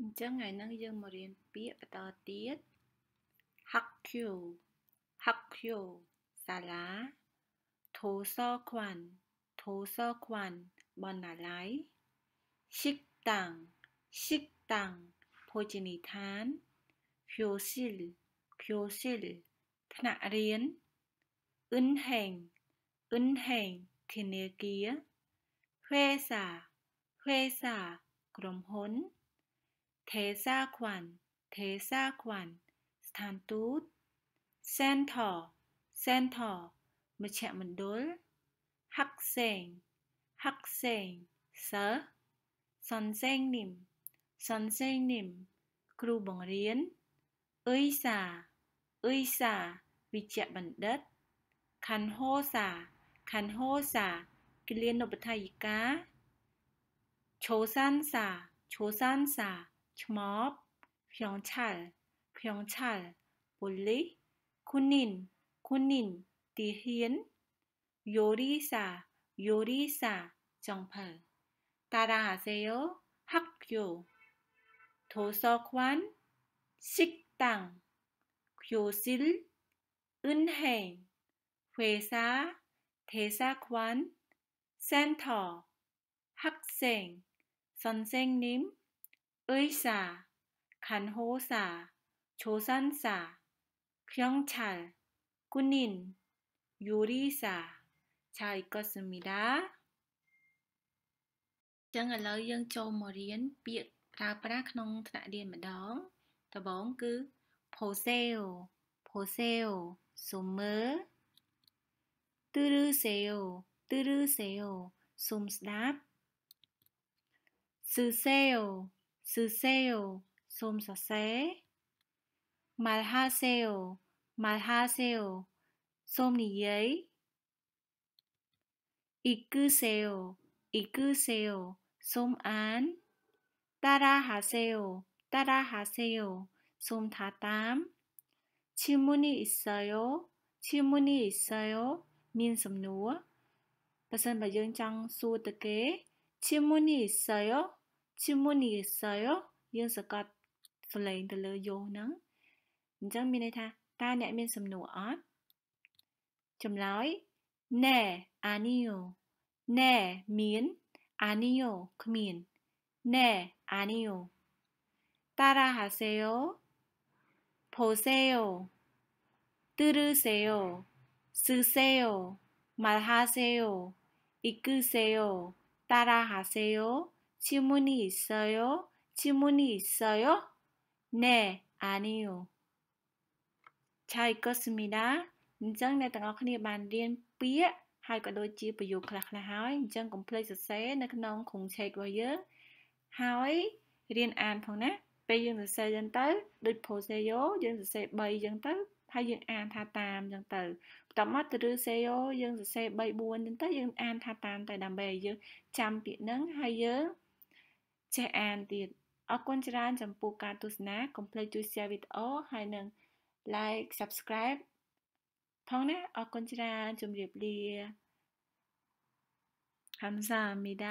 អញ្ចឹងថ្ងៃនេះយើងមករៀនពាក្យបន្តទៀត Hakkyu Hakkyu សាលា Thoso Kwan Thoso Kwan បណ្ណាល័យ Shiktang Shiktang ភោជនីយដ្ឋាន Kyosil Kyosil ថ្នាក់រៀន Eunheng Eunheng ធនាគារ Hwesa Hwesa ក្រុមហ៊ុន Tesa Kwan Tesa Kwan ស្ថានទូត Center Center មជ្ឈមណ្ឌល Hak Seng Hak Seng សិស្ស Son Seng Nim Son Seng Nim គ្រូបង្រៀនអ៊ីសាអ៊ីសាវិជ្ជបណ្ឌិតខាន់ហូសាខាន់ហូសាគិលានុបដ្ឋាយិកាឈូសានសាឈូសានសា chmop, pyeongchal, pyeongchal, bully, kunin, kunin, tihien, 요리사, 요리사, 정팔. 따라하세요. 학교, 도서관, 식당, 교실, 은행, 회사, 대사관, 센터, 학생, 선생님, เอ้ยสาขันโฮสาโชซันสาเครื่องฉัลกุนินยูริสาชายก็สมิดาចឹងឥឡូវយើងចូលមករៀនពាក្យប្រើប្រាស់ក្នុងថ្នាក់រៀនម្ដងដំបូងគឺ poseo poseo សុំមើល turuseo turuseo សុំស្ដាប់ suseo 쓰세요. 솜사세 말하세요. 말하세요. 솜니예이 끄세요 이끄세요. 솜안 따라하세요. 따라하세요. 솜다담 질문이 있어요. 질문이 있어요. 민섬누어 បើសិនបើយ 질문이 있어요? ជមុនីស័យយើងសកត់សំឡេងទៅលើយោហ្នឹងអញ្ចឹងមានន័យថាតើអ្នកមានសំណួរអត់ចម្លើយណែអានីយោណែមានអានីយោគ្មានណែអានីយោតារាហាសេយោផូសេយោទូរសេយោស៊ឺសេយោម៉ាហាសេយោអ៊ីគូសេយោតារាហាសេយោ질문이있어 요? 질문이있어 요? 네, 아니 요. 잘읽었습니 다. 인정내ទាំងអស់គ្នាបានរៀនពាក្យហើយក៏ដូចជាប្រយោគខ្លះៗហើយអញ្ចឹងកុំភ្លេចសរសេរនៅក្នុងគ្រងឆែករបស់យើងហើយរៀនអានផងណាពេលយើងសរសេរអញ្ចឹងទៅដូច Poseo យើងសរសេរ3អញ្ចឹងទៅហើយយើងអានថាតាមអញ្ចឹងទៅបន្ទាប់មកទៅឬ Seo យើងសរសេរ3 4អញ្ចឹងទៅយើងអានថាតាមតែដើម្បីឲ្យយើងចាំពាក្យហ្នឹងហើយយើងចេះអានទៀតអរគុណច្រើនចំពោះការទស្សនាកុំភ្លេចជួយ share វីដេអូហើយនិង like subscribe ផងណាអរគុណច្រើនជម្រាបលា감사합니다